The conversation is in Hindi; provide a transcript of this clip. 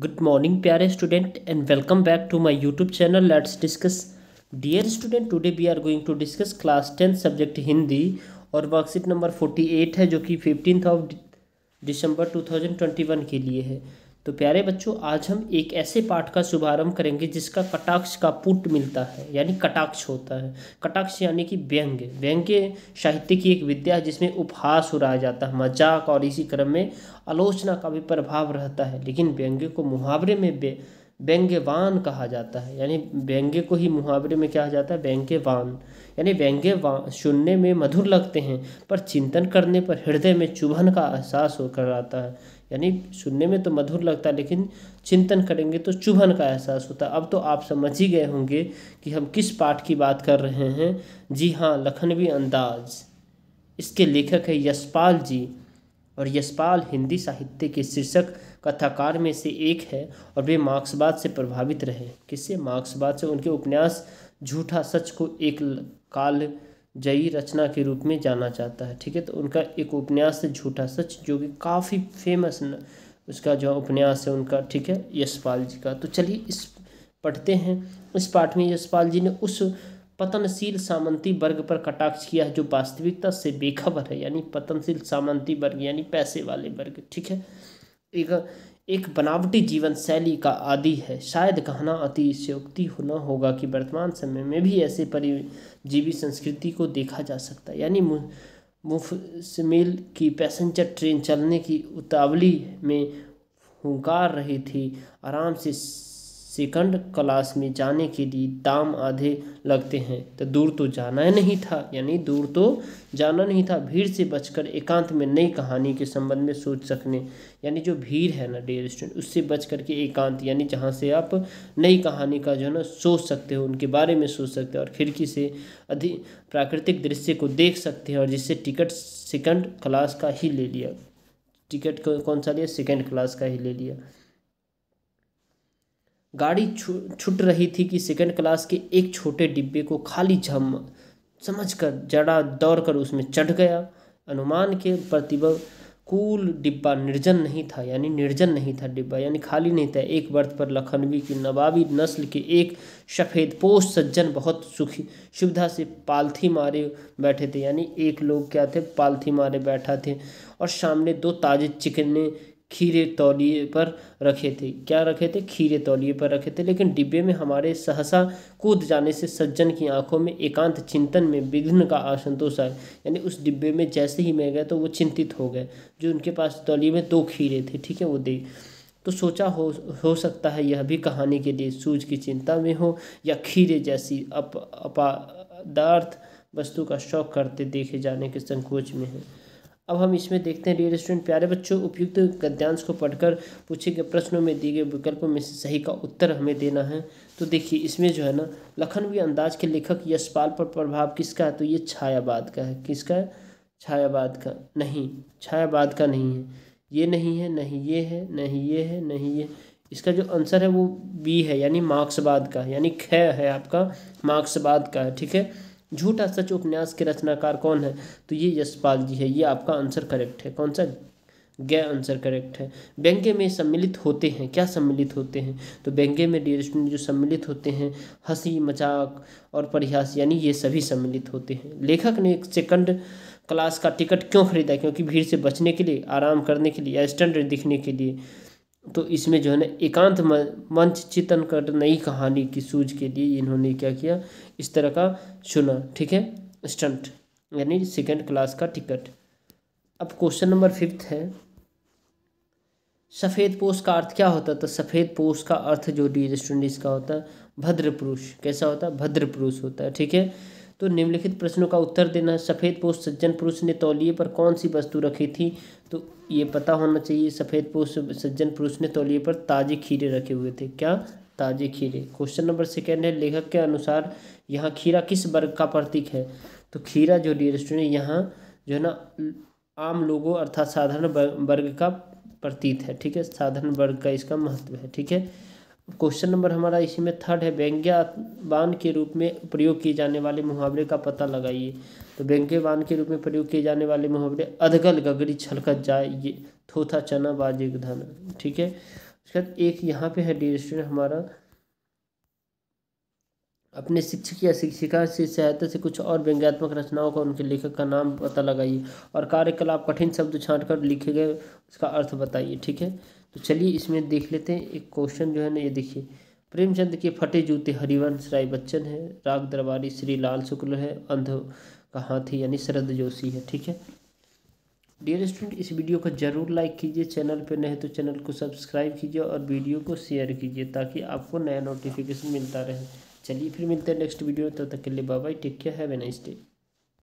गुड मॉर्निंग प्यारे student and welcome back to my YouTube channel let's discuss dear student today we are going to discuss class tenth subject Hindi और वर्कशीट नंबर फोर्टी एट है जो कि fifteen of December two thousand twenty one के लिए है तो प्यारे बच्चों आज हम एक ऐसे पाठ का शुभारंभ करेंगे जिसका कटाक्ष का पुट मिलता है यानी कटाक्ष होता है कटाक्ष यानी कि व्यंग व्यंग्य साहित्य की एक विद्या है जिसमें उपहास उड़ाया जाता है मजाक और इसी क्रम में आलोचना का भी प्रभाव रहता है लेकिन व्यंग्य को मुहावरे में व्यंग्यवान कहा जाता है यानी व्यंग्य को ही मुहावरे में कहा जाता है व्यंग्यवान यानी व्यंग्य सुनने में मधुर लगते हैं पर चिंतन करने पर हृदय में चुभन का एहसास होकर आता है यानी सुनने में तो मधुर लगता है लेकिन चिंतन करेंगे तो चुभन का एहसास होता है अब तो आप समझ ही गए होंगे कि हम किस पाठ की बात कर रहे हैं जी हाँ लखनवी अंदाज इसके लेखक है यशपाल जी और यशपाल हिंदी साहित्य के शीर्षक कथाकार में से एक है और वे मार्क्सवाद से प्रभावित रहे किससे मार्क्सवाद से उनके उपन्यास झूठा सच को एक काल जयी रचना के रूप में जाना जाता है ठीक है तो उनका एक उपन्यास है झूठा सच जो कि काफ़ी फेमस उसका जो उपन्यास है उनका ठीक है यशपाल जी का तो चलिए इस पढ़ते हैं इस पाठ में यशपाल जी ने उस पतनशील सामंती वर्ग पर कटाक्ष किया है जो वास्तविकता से बेखबर है यानी पतनशील सामंती वर्ग यानी पैसे वाले वर्ग ठीक है एक एक बनावटी जीवन शैली का आदि है शायद कहना अतिशयोक्ति होना होगा कि वर्तमान समय में भी ऐसे परिजीवी संस्कृति को देखा जा सकता है यानी मुफसमिल की पैसेंजर ट्रेन चलने की उतावली में हुंकार रही थी आराम से सेकंड क्लास में जाने के लिए दाम आधे लगते हैं तो दूर तो जाना ही नहीं था यानी दूर तो जाना नहीं था भीड़ से बचकर एकांत में नई कहानी के संबंध में सोच सकने यानी जो भीड़ है ना डेयर स्टूडेंट उससे बच करके एकांत यानी जहाँ से आप नई कहानी का जो है ना सोच सकते हो उनके बारे में सोच सकते हो और खिड़की से अधि प्राकृतिक दृश्य को देख सकते हैं और जिससे टिकट सेकंड क्लास का ही ले लिया टिकट कौन सा लिया सेकेंड क्लास का ही ले लिया गाड़ी छु छुट रही थी कि सेकंड क्लास के एक छोटे डिब्बे को खाली झम समझ कर जड़ा दौड़ कर उसमें चढ़ गया अनुमान के प्रतिबल कूल डिब्बा निर्जन नहीं था यानी निर्जन नहीं था डिब्बा यानी खाली नहीं था एक बर्थ पर लखनवी की नवाबी नस्ल के एक सफ़ेद पोष सज्जन बहुत सुखी सुविधा से पालथी मारे बैठे थे यानी एक लोग क्या थे पालथी मारे बैठा थे और सामने दो ताजे चिकने खीरे तौलिए पर रखे थे क्या रखे थे खीरे तौलिए पर रखे थे लेकिन डिब्बे में हमारे सहसा कूद जाने से सज्जन की आंखों में एकांत चिंतन में विघ्न का असंतोष आया यानी उस डिब्बे में जैसे ही मैं गया तो वो चिंतित हो गए जो उनके पास तौलिए में दो खीरे थे ठीक है वो दे तो सोचा हो हो सकता है यह भी कहानी के लिए सूझ की चिंता में हो या खीरे जैसी अप अपार्थ वस्तु का शौक करते देखे जाने के संकोच में है अब हम इसमें देखते हैं डियर स्टूडेंट प्यारे बच्चों उपयुक्त गद्यांश को पढ़कर पूछे गए प्रश्नों में दिए गए विकल्पों में से सही का उत्तर हमें देना है तो देखिए इसमें जो है ना लखनवी अंदाज के लेखक यशपाल पर प्रभाव किसका है तो ये छायावाद का है किसका है छायावाद का नहीं छायावाद का नहीं है ये नहीं है नहीं ये है नहीं ये है नहीं ये इसका जो आंसर है वो बी है यानी मार्क्सवाद का यानी ख है आपका मार्क्सवाद का है ठीक है झूठा सच उपन्यास के रचनाकार कौन है तो ये यशपाल जी है ये आपका आंसर करेक्ट है कौन सा गै आंसर करेक्ट है बैंके में सम्मिलित होते हैं क्या सम्मिलित होते हैं तो बैंके में डियर स्टूडेंट जो सम्मिलित होते हैं हंसी मजाक और परिहास यानी ये सभी सम्मिलित होते हैं लेखक ने एक सेकंड क्लास का टिकट क्यों खरीदा क्योंकि भीड़ से बचने के लिए आराम करने के लिए या स्टैंडर्ड दिखने के लिए तो इसमें जो है ना एकांत मंच चितन कर नई कहानी की सूझ के लिए इन्होंने क्या किया इस तरह का चुना ठीक है स्टंट यानी सेकेंड क्लास का टिकट अब क्वेश्चन नंबर फिफ्थ है सफ़ेद पोष का अर्थ क्या होता था तो सफ़ेद पोष का अर्थ जो डी स्टूडेंट का होता है भद्र पुरुष कैसा होता है भद्र पुरुष होता है ठीक है तो निम्नलिखित प्रश्नों का उत्तर देना सफ़ेद पोष सज्जन पुरुष ने तौलिए पर कौन सी वस्तु रखी थी तो ये पता होना चाहिए सफ़ेद पोष सज्जन पुरुष ने तौलिए पर ताजे खीरे रखे हुए थे क्या ताजे खीरे क्वेश्चन नंबर सेकेंड है लेखक के अनुसार यहाँ खीरा किस वर्ग का प्रतीक है तो खीरा जो डी रेस्टोरेंट यहाँ जो है ना आम लोगों अर्थात साधारण वर्ग का प्रतीत है ठीक है साधारण वर्ग का इसका महत्व है ठीक है क्वेश्चन नंबर हमारा इसी में थर्ड है व्यंग्यावान के रूप में प्रयोग किए जाने वाले मुहावरे का पता लगाइए तो व्यंग्यवान के रूप में प्रयोग किए जाने वाले मुहावरे अधगल गगरी छलकत जाए ये थोथा चना बाजे धन ठीक है उसके बाद एक यहाँ पे है डी स्टूडेंट हमारा अपने शिक्षक या शिक्षिका से सहायता से कुछ और व्यंग्यात्मक रचनाओं का उनके लेखक का नाम पता लगाइए और कार्यकलाप कठिन शब्द छाट कर लिखे गए उसका अर्थ बताइए ठीक है तो चलिए इसमें देख लेते हैं एक क्वेश्चन जो है ना ये देखिए प्रेमचंद के फटे जूते हरिवंश राय बच्चन है राग दरबारी श्री लाल शुक्ल है अंध का हाथी यानी शरद जोशी है ठीक है डियर स्टूडेंट इस वीडियो को जरूर लाइक कीजिए चैनल पर नए तो चैनल को सब्सक्राइब कीजिए और वीडियो को शेयर कीजिए ताकि आपको नया नोटिफिकेशन मिलता रहे चलिए फिर मिलते हैं नेक्स्ट वीडियो में तब तो तक के लिए bye bye take care have a nice day